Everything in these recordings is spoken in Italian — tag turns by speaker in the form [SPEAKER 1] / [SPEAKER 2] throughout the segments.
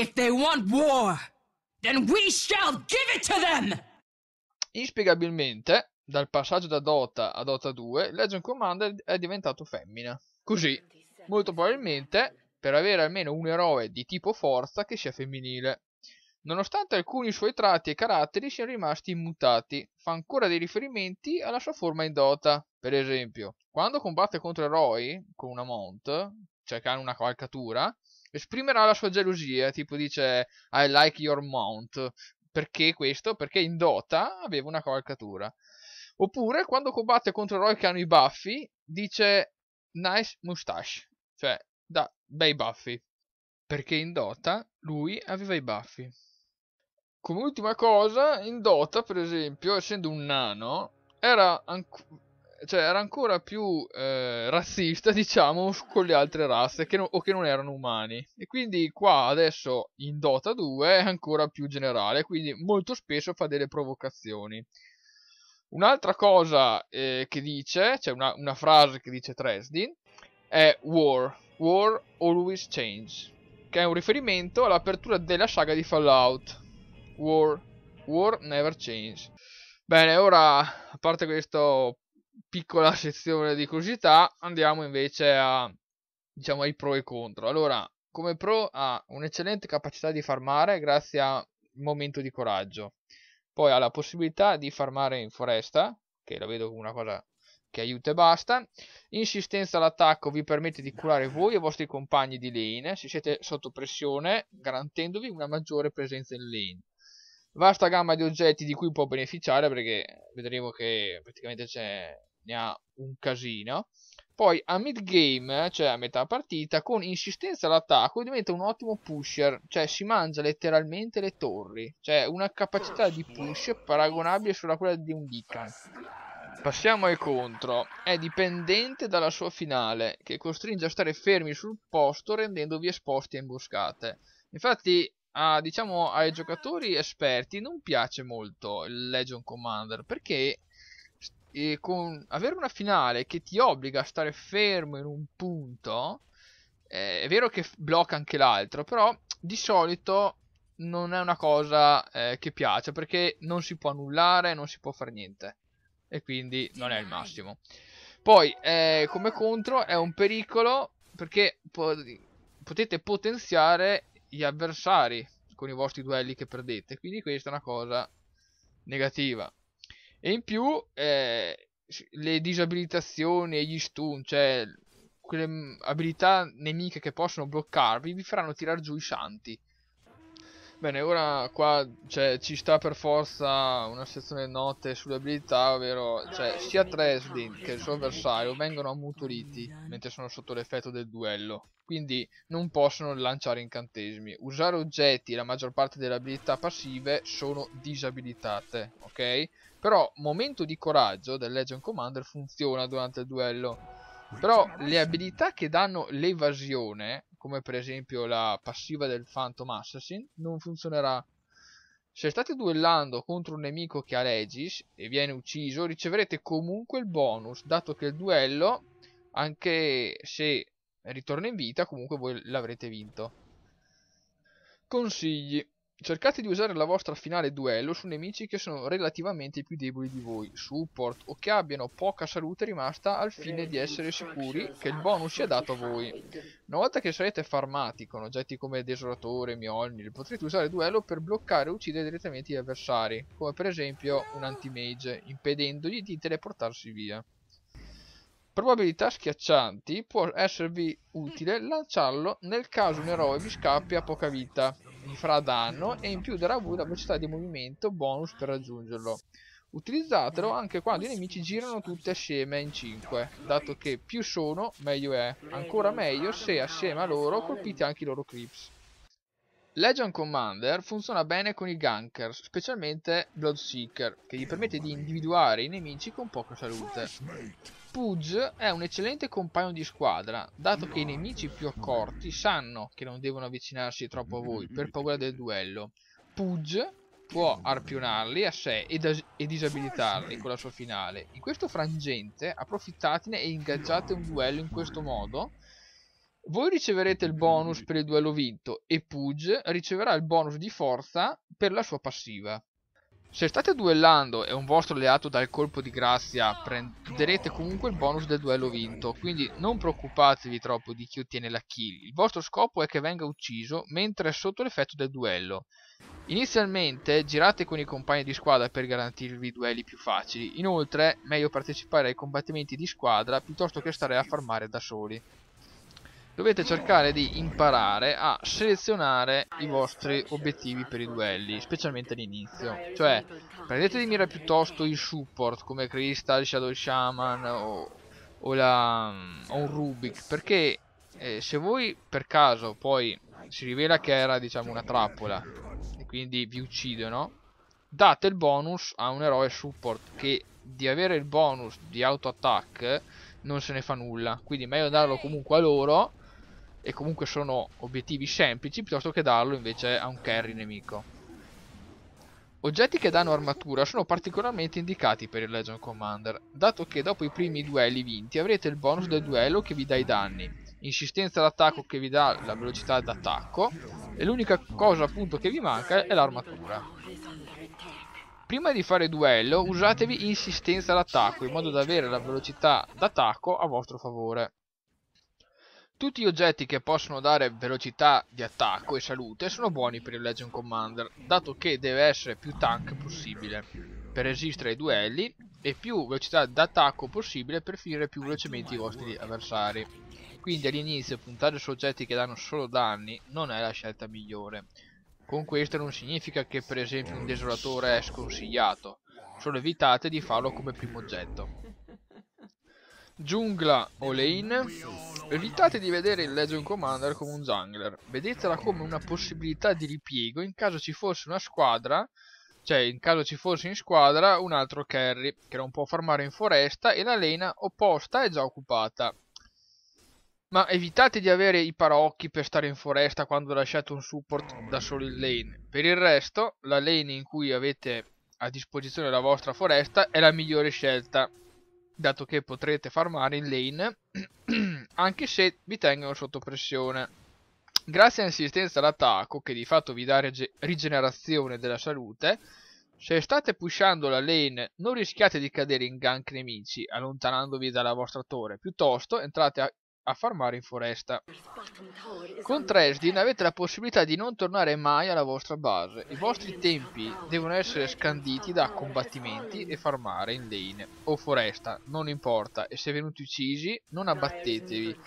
[SPEAKER 1] If they want war, then we shall give it to them! Inspiegabilmente, dal passaggio da Dota a Dota 2, Legend Commander è diventato femmina. Così, molto probabilmente per avere almeno un eroe di tipo forza che sia femminile. Nonostante alcuni suoi tratti e caratteri siano rimasti immutati, fa ancora dei riferimenti alla sua forma in Dota. Per esempio, quando combatte contro eroi con una mount, cioè che hanno una calcatura, esprimerà la sua gelosia, tipo dice I like your mount, perché questo? Perché in Dota aveva una cavalcatura. Oppure quando combatte contro eroi che hanno i baffi, dice nice mustache, cioè da bei baffi, perché in Dota lui aveva i baffi. Come ultima cosa, in Dota, per esempio, essendo un nano, era ancora cioè, era ancora più eh, razzista, diciamo, con le altre razze che non, o che non erano umani. E quindi qua adesso in Dota 2 è ancora più generale, quindi molto spesso fa delle provocazioni. Un'altra cosa eh, che dice, cioè una, una frase che dice Tresdin, è War, War Always Change, che è un riferimento all'apertura della saga di Fallout. War, War Never Change. Bene, ora, a parte questo piccola sezione di curiosità, andiamo invece a, diciamo, ai pro e contro. Allora, come pro ha un'eccellente capacità di farmare grazie al momento di coraggio. Poi ha la possibilità di farmare in foresta, che la vedo come una cosa che aiuta e basta. Insistenza all'attacco vi permette di curare voi e i vostri compagni di lane se siete sotto pressione, garantendovi una maggiore presenza in lane. Vasta gamma di oggetti di cui può beneficiare perché vedremo che praticamente c'è ne un casino. Poi a mid game, cioè a metà partita, con insistenza all'attacco diventa un ottimo pusher, cioè si mangia letteralmente le torri, cioè una capacità di push paragonabile solo a quella di un Deacon. Passiamo ai contro, è dipendente dalla sua finale, che costringe a stare fermi sul posto rendendovi esposti a imboscate. Infatti a, diciamo, ai giocatori esperti non piace molto il Legion Commander perché e con avere una finale che ti obbliga a stare fermo in un punto, eh, è vero che blocca anche l'altro, però di solito non è una cosa eh, che piace perché non si può annullare, non si può fare niente e quindi non è il massimo. Poi eh, come contro è un pericolo perché po potete potenziare gli avversari con i vostri duelli che perdete, quindi questa è una cosa negativa. E in più eh, le disabilitazioni e gli stun, cioè quelle mm, abilità nemiche che possono bloccarvi, vi faranno tirare giù i santi. Bene, ora qua cioè, ci sta per forza una sezione note sulle abilità, ovvero cioè, sia Treslin che il suo avversario vengono ammutoliti mentre sono sotto l'effetto del duello, quindi non possono lanciare incantesimi. Usare oggetti e la maggior parte delle abilità passive sono disabilitate, ok? Però momento di coraggio del Legend Commander funziona durante il duello. Però le abilità che danno l'evasione, come per esempio la passiva del Phantom Assassin, non funzionerà. Se state duellando contro un nemico che ha Legis e viene ucciso, riceverete comunque il bonus, dato che il duello, anche se ritorna in vita, comunque voi l'avrete vinto. Consigli Cercate di usare la vostra finale duello su nemici che sono relativamente più deboli di voi, support o che abbiano poca salute rimasta al fine di essere sicuri che il bonus sia dato a voi. Una volta che sarete farmati con oggetti come Desolatore, Mjolnir, potrete usare duello per bloccare o uccidere direttamente gli avversari, come per esempio un anti-mage, impedendogli di teleportarsi via probabilità schiaccianti può esservi utile lanciarlo nel caso un eroe vi scappi a poca vita gli farà danno e in più darà a voi la velocità di movimento bonus per raggiungerlo. Utilizzatelo anche quando i nemici girano tutti assieme in 5, dato che più sono meglio è, ancora meglio se assieme a loro colpite anche i loro creeps. Legend Commander funziona bene con i ganker, specialmente Bloodseeker, che gli permette di individuare i nemici con poca salute. Pudge è un eccellente compagno di squadra, dato che i nemici più accorti sanno che non devono avvicinarsi troppo a voi per paura del duello. Pudge può arpionarli a sé e, e, disabilitarli con la sua finale. In questo frangente approfittatene e ingaggiate un duello in questo modo. Voi riceverete il bonus per il duello vinto e Pudge riceverà il bonus di forza per la sua passiva. Se state duellando e un vostro alleato dà il colpo di grazia, prenderete comunque il bonus del duello vinto, quindi non preoccupatevi troppo di chi ottiene la kill, il vostro scopo è che venga ucciso mentre è sotto l'effetto del duello. Inizialmente girate con i compagni di squadra per garantirvi duelli più facili, inoltre meglio partecipare ai combattimenti di squadra piuttosto che stare a farmare da soli dovete cercare di imparare a selezionare i vostri obiettivi per i duelli, specialmente all'inizio. Cioè, prendete di mira piuttosto il support come Crystal, Shadow Shaman o, o, la, o un Rubik, perché eh, se voi per caso poi si rivela che era diciamo una trappola e quindi vi uccidono, date il bonus a un eroe support che di avere il bonus di auto attack non se ne fa nulla quindi meglio darlo comunque a loro e comunque sono obiettivi semplici piuttosto che darlo invece a un carry nemico. Oggetti che danno armatura sono particolarmente indicati per il Legend Commander, dato che dopo i primi duelli vinti avrete il bonus del duello che vi dà i danni, insistenza d'attacco che vi dà la velocità d'attacco e l'unica cosa appunto che vi manca è l'armatura. Prima di fare duello usatevi insistenza d'attacco in modo da avere la velocità d'attacco a vostro favore. Tutti gli oggetti che possono dare velocità di attacco e salute sono buoni per il Legend Commander, dato che deve essere più tank possibile per resistere ai duelli e più velocità d'attacco possibile per finire più velocemente i vostri avversari. Quindi all'inizio puntare su oggetti che danno solo danni non è la scelta migliore. Con questo non significa che per esempio un desolatore è sconsigliato, solo evitate di farlo come primo oggetto. Giungla o lane? Evitate di vedere il Legion Commander come un jungler, vedetela come una possibilità di ripiego in caso ci fosse una squadra, cioè in caso ci fosse in squadra un altro carry che non può farmare in foresta e la lena opposta è già occupata. Ma evitate di avere i paraocchi per stare in foresta quando lasciate un support da solo in lane. Per il resto, la lane in cui avete a disposizione la vostra foresta è la migliore scelta dato che potrete farmare in lane anche se vi tengono sotto pressione. Grazie all'insistenza all'attacco, che di fatto vi dà rigenerazione della salute, se state pushando la lane non rischiate di cadere in gank nemici allontanandovi dalla vostra torre, piuttosto entrate a farmare in foresta. Con Tresdin avete la possibilità di non tornare mai alla vostra base. I vostri tempi devono essere scanditi da combattimenti e farmare in lane o foresta, non importa, e se venuti uccisi non abbattetevi.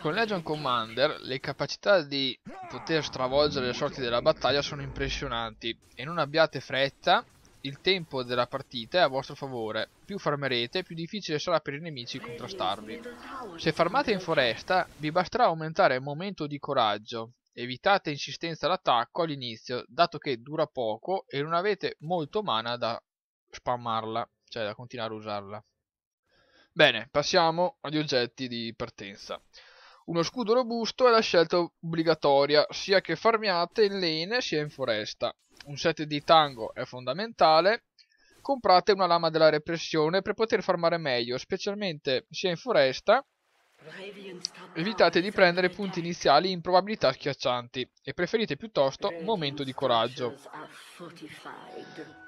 [SPEAKER 1] Con Legion Commander le capacità di poter stravolgere le sorti della battaglia sono impressionanti e non abbiate fretta il tempo della partita è a vostro favore, più farmerete più difficile sarà per i nemici contrastarvi. Se farmate in foresta vi basterà aumentare il momento di coraggio, evitate insistenza all'attacco all'inizio dato che dura poco e non avete molto mana da spammarla, cioè da continuare a usarla. Bene, passiamo agli oggetti di partenza. Uno scudo robusto è la scelta obbligatoria, sia che farmiate in lane sia in foresta. Un set di tango è fondamentale. Comprate una lama della repressione per poter farmare meglio, specialmente sia in foresta. Evitate di prendere punti iniziali in probabilità schiaccianti e preferite piuttosto un momento di coraggio.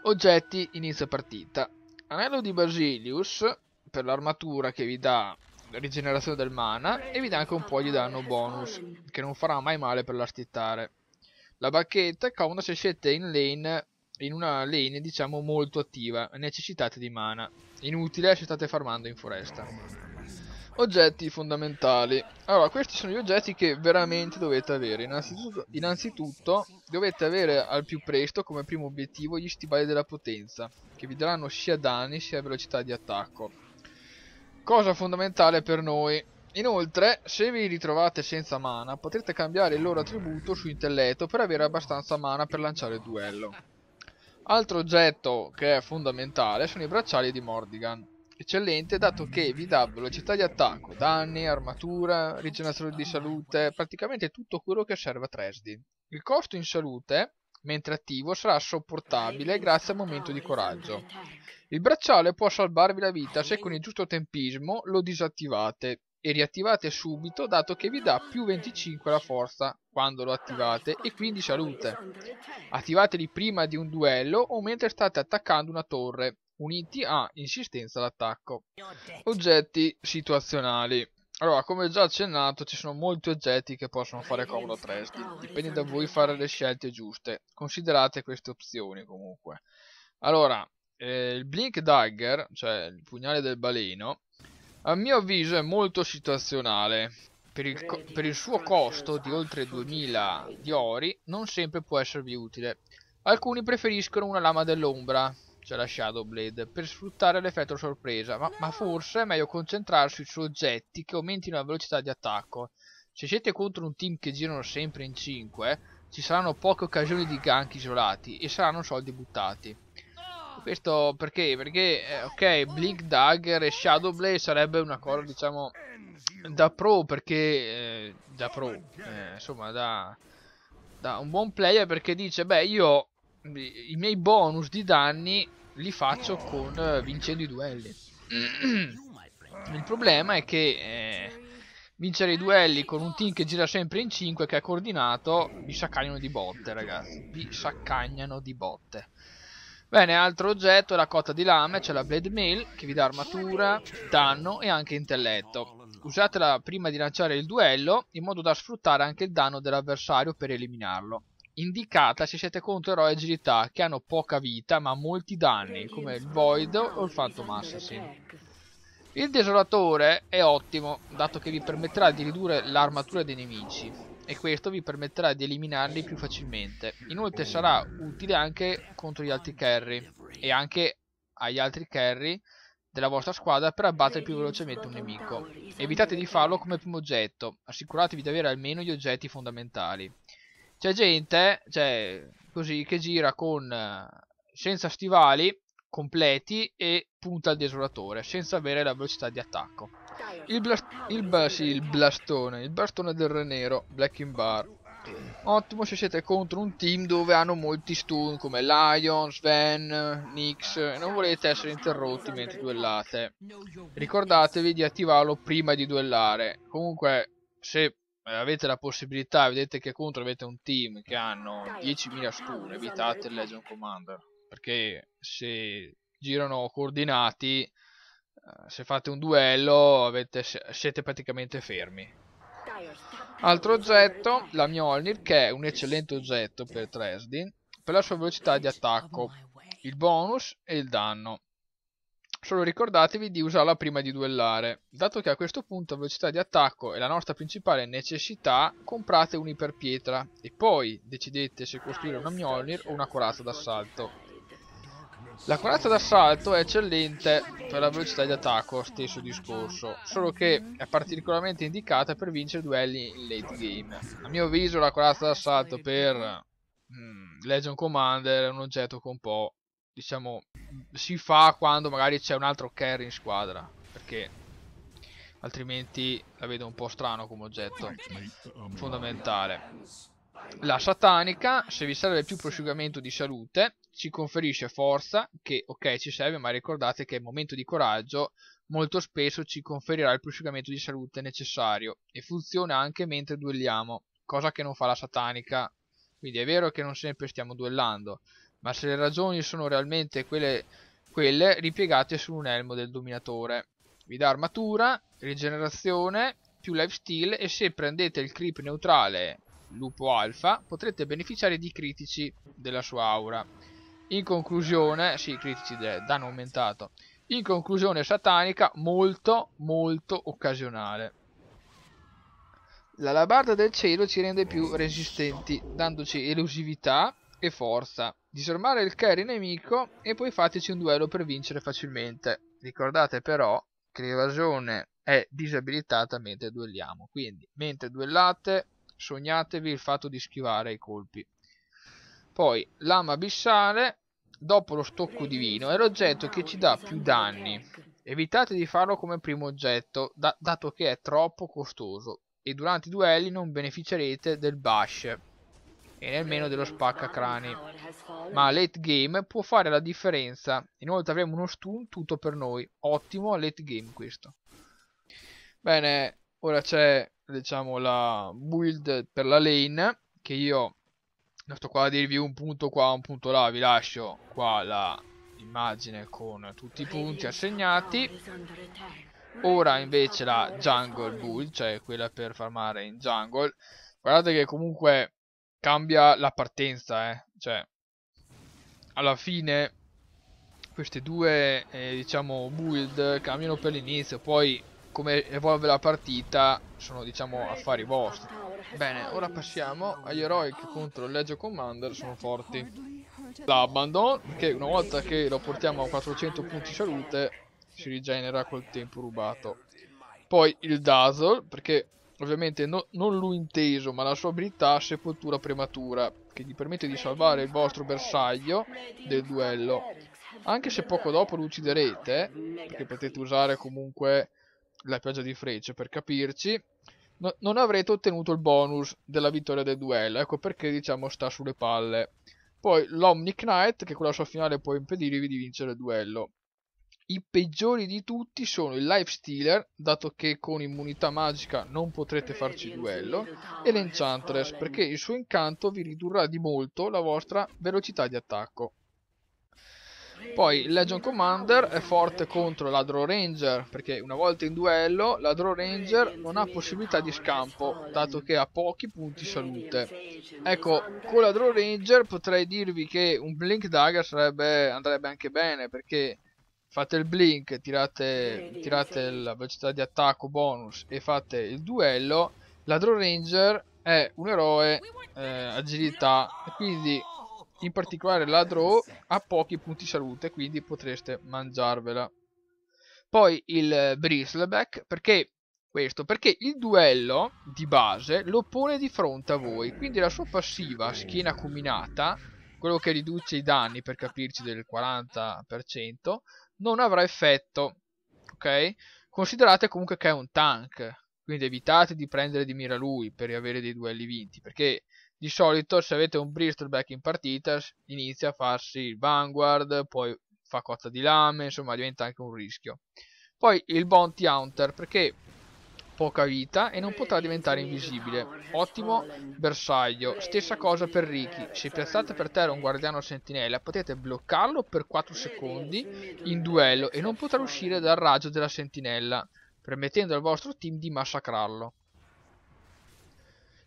[SPEAKER 1] Oggetti inizio partita. Anello di Basilius per l'armatura che vi dà rigenerazione del mana e vi dà anche un po' di danno bonus, che non farà mai male per l'artittare. La bacchetta è comoda se siete in lane in una lane diciamo molto attiva necessitate di mana. Inutile se state farmando in foresta. Oggetti fondamentali. Allora, questi sono gli oggetti che veramente dovete avere. Innanzitutto, innanzitutto dovete avere al più presto come primo obiettivo gli stivali della potenza, che vi daranno sia danni sia velocità di attacco cosa fondamentale per noi. Inoltre, se vi ritrovate senza mana, potrete cambiare il loro attributo su intelletto per avere abbastanza mana per lanciare il duello. Altro oggetto che è fondamentale sono i bracciali di Mordigan. Eccellente dato che vi dà velocità di attacco, danni, armatura, rigenerazione di salute, praticamente tutto quello che serve a Tresdi. Il costo in salute mentre attivo sarà sopportabile grazie al momento di coraggio. Il bracciale può salvarvi la vita se con il giusto tempismo lo disattivate e riattivate subito dato che vi dà più 25 la forza quando lo attivate e quindi salute. Attivateli prima di un duello o mentre state attaccando una torre, uniti a insistenza d'attacco. Oggetti situazionali allora, come già accennato, ci sono molti oggetti che possono fare comodo a Treschi, dipende da voi fare le scelte giuste, considerate queste opzioni comunque. Allora, eh, il Blink Dagger, cioè il pugnale del baleno, a mio avviso è molto situazionale, per il, per il suo costo di esatto, oltre 2000 di ori non sempre può esservi utile. Alcuni preferiscono una lama dell'ombra, cioè la Shadowblade, per sfruttare l'effetto sorpresa, ma, ma, forse è meglio concentrarsi su oggetti che aumentino la velocità di attacco. Se siete contro un team che girano sempre in 5, ci saranno poche occasioni di gank isolati e saranno soldi buttati. Questo perché? Perché, eh, ok, Blink Dagger e Shadowblade sarebbe una cosa, diciamo, da pro, perché, eh, da pro, eh, insomma, da, da un buon player, perché dice, beh, io i miei bonus di danni li faccio oh. con eh, vincendo i duelli. Il problema è che eh, vincere i duelli con un team che gira sempre in 5 che è coordinato vi saccagnano di botte ragazzi vi saccagnano di botte bene altro oggetto è la cotta di lame c'è la blade mail che vi dà armatura danno e anche intelletto usatela prima di lanciare il duello in modo da sfruttare anche il danno dell'avversario per eliminarlo indicata se siete contro eroi agilità che hanno poca vita ma molti danni come il Void o il Phantom Assassin. Il Desolatore è ottimo dato che vi permetterà di ridurre l'armatura dei nemici e questo vi permetterà di eliminarli più facilmente. Inoltre sarà utile anche contro gli altri carry e anche agli altri carry della vostra squadra per abbattere più velocemente un nemico. Evitate di farlo come primo oggetto, assicuratevi di avere almeno gli oggetti fondamentali c'è gente, cioè, così, che gira con eh, senza stivali completi e punta al desolatore, senza avere la velocità di attacco. Il, blast il, sì, il blastone, il blastone del re nero, Black in Bar. Ottimo se siete contro un team dove hanno molti stun come Lion, Sven, Nix e non volete essere interrotti mentre duellate. Ricordatevi di attivarlo prima di duellare. Comunque, se eh, avete la possibilità, vedete che contro avete un team che hanno 10.000 stun, evitate il Legion Commander, perché se girano coordinati, eh, se fate un duello avete, siete praticamente fermi. Altro oggetto, la Mjolnir, che è un eccellente oggetto per Tresdin, per la sua velocità di attacco, il bonus e il danno. Solo ricordatevi di usarla prima di duellare, dato che a questo punto la velocità di attacco è la nostra principale necessità, comprate un'iperpietra e poi decidete se costruire una Mjolnir o una corazza d'assalto. La corazza d'assalto è eccellente per la velocità di attacco, stesso discorso, solo che è particolarmente indicata per vincere duelli in late game. A mio avviso la corazza d'assalto per mm, Legion Commander è un oggetto con un po' diciamo, si fa quando magari c'è un altro carry in squadra, perché altrimenti la vedo un po' strano come oggetto fondamentale. La satanica, se vi serve più prosciugamento di salute, ci conferisce forza, che ok ci serve, ma ricordate che il momento di coraggio molto spesso ci conferirà il prosciugamento di salute necessario e funziona anche mentre duelliamo, cosa che non fa la satanica. Quindi è vero che non sempre stiamo duellando, ma se le ragioni sono realmente quelle, quelle ripiegate su un elmo del dominatore. Vi dà armatura, rigenerazione, più lifesteal e se prendete il creep neutrale lupo alfa potrete beneficiare di critici della sua aura. In conclusione, sì, critici danno aumentato. In conclusione satanica molto molto occasionale. La labarda del cielo ci rende più resistenti, dandoci elusività e forza disarmare il carry nemico e poi fateci un duello per vincere facilmente. Ricordate però che l'evasione è disabilitata mentre duelliamo, quindi mentre duellate sognatevi il fatto di schivare i colpi. Poi lama abissale, dopo lo stocco divino, è l'oggetto che ci dà più danni. Evitate di farlo come primo oggetto, da dato che è troppo costoso e durante i duelli non beneficerete del bash e nemmeno dello spaccacrani. Ma late game può fare la differenza. Inoltre avremo uno stun tutto per noi. Ottimo late game questo. Bene, ora c'è diciamo la build per la lane che io non sto qua a dirvi un punto qua, un punto là, vi lascio qua la con tutti i punti assegnati. Ora invece la jungle build, cioè quella per farmare in jungle. Guardate che comunque cambia la partenza, eh. Cioè, alla fine queste due, eh, diciamo, build cambiano per l'inizio, poi come evolve la partita sono, diciamo, affari vostri. Bene, ora passiamo agli eroi che contro il Legio Commander sono forti. L'Abandon, che una volta che lo portiamo a 400 punti salute, si rigenera col tempo rubato. Poi il Dazzle, perché ovviamente no, non lui inteso ma la sua abilità sepoltura prematura che gli permette di salvare il vostro bersaglio del duello anche se poco dopo lo ucciderete perché potete usare comunque la pioggia di frecce per capirci no, non avrete ottenuto il bonus della vittoria del duello ecco perché diciamo sta sulle palle poi l'Omni Knight che con la sua finale può impedirvi di vincere il duello i peggiori di tutti sono il Life Stealer, dato che con immunità magica non potrete farci duello, e l'Enchantress, perché il suo incanto vi ridurrà di molto la vostra velocità di attacco. Poi Legion Commander è forte contro Ladro Ranger, perché una volta in duello Ladro Ranger non ha possibilità di scampo, dato che ha pochi punti salute. Ecco, con Ladro Ranger potrei dirvi che un Blink Dagger sarebbe, andrebbe anche bene, perché fate il blink, tirate, tirate la velocità di attacco bonus e fate il duello, Ladro Ranger è un eroe eh, agilità e quindi in particolare Ladro ha pochi punti salute, quindi potreste mangiarvela. Poi il Bristleback, perché questo? Perché il duello di base lo pone di fronte a voi, quindi la sua passiva schiena combinata, quello che riduce i danni per capirci del 40%, non avrà effetto, ok? Considerate comunque che è un tank, quindi evitate di prendere di mira lui per avere dei duelli vinti, perché di solito se avete un Bristol back in partita inizia a farsi il Vanguard, poi fa cotta di lame, insomma diventa anche un rischio. Poi il Bounty Hunter, perché poca vita e non potrà diventare invisibile. Ottimo bersaglio. Stessa cosa per Ricky. Se piazzate per terra un guardiano sentinella potete bloccarlo per 4 secondi in duello e non potrà uscire dal raggio della sentinella, permettendo al vostro team di massacrarlo.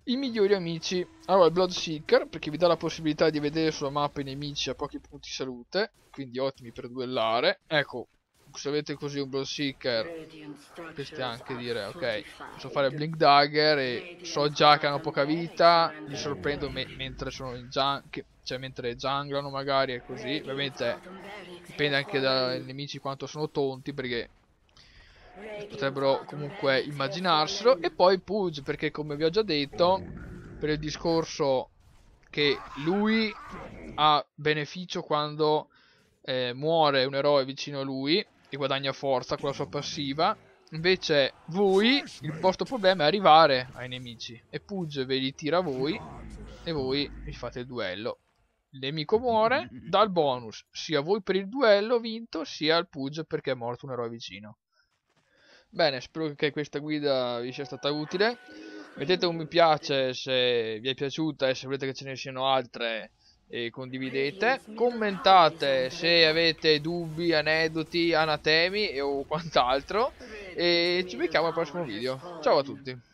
[SPEAKER 1] I migliori amici. Allora, il Bloodseeker, perché vi dà la possibilità di vedere sulla mappa i nemici a pochi punti salute, quindi ottimi per duellare. Ecco, se avete così un Bloodseeker Seeker potete anche dire ok posso fare Blink Dagger e so già che hanno poca vita li sorprendo me mentre sono in jungle cioè mentre junglano magari e così ovviamente dipende anche dai nemici quanto sono tonti perché potrebbero comunque immaginarselo e poi Pudge perché come vi ho già detto per il discorso che lui ha beneficio quando eh, muore un eroe vicino a lui e guadagna forza con la sua passiva. Invece voi, il vostro problema è arrivare ai nemici. E Pugge ve li tira a voi e voi vi fate il duello. Il nemico muore, dà il bonus, sia a voi per il duello vinto, sia al Pugge perché è morto un eroe vicino. Bene, spero che questa guida vi sia stata utile. Mettete un mi piace se vi è piaciuta e se volete che ce ne siano altre e condividete, commentate se avete dubbi, aneddoti, anatemi o quant'altro e ci becchiamo al prossimo video. Ciao a tutti!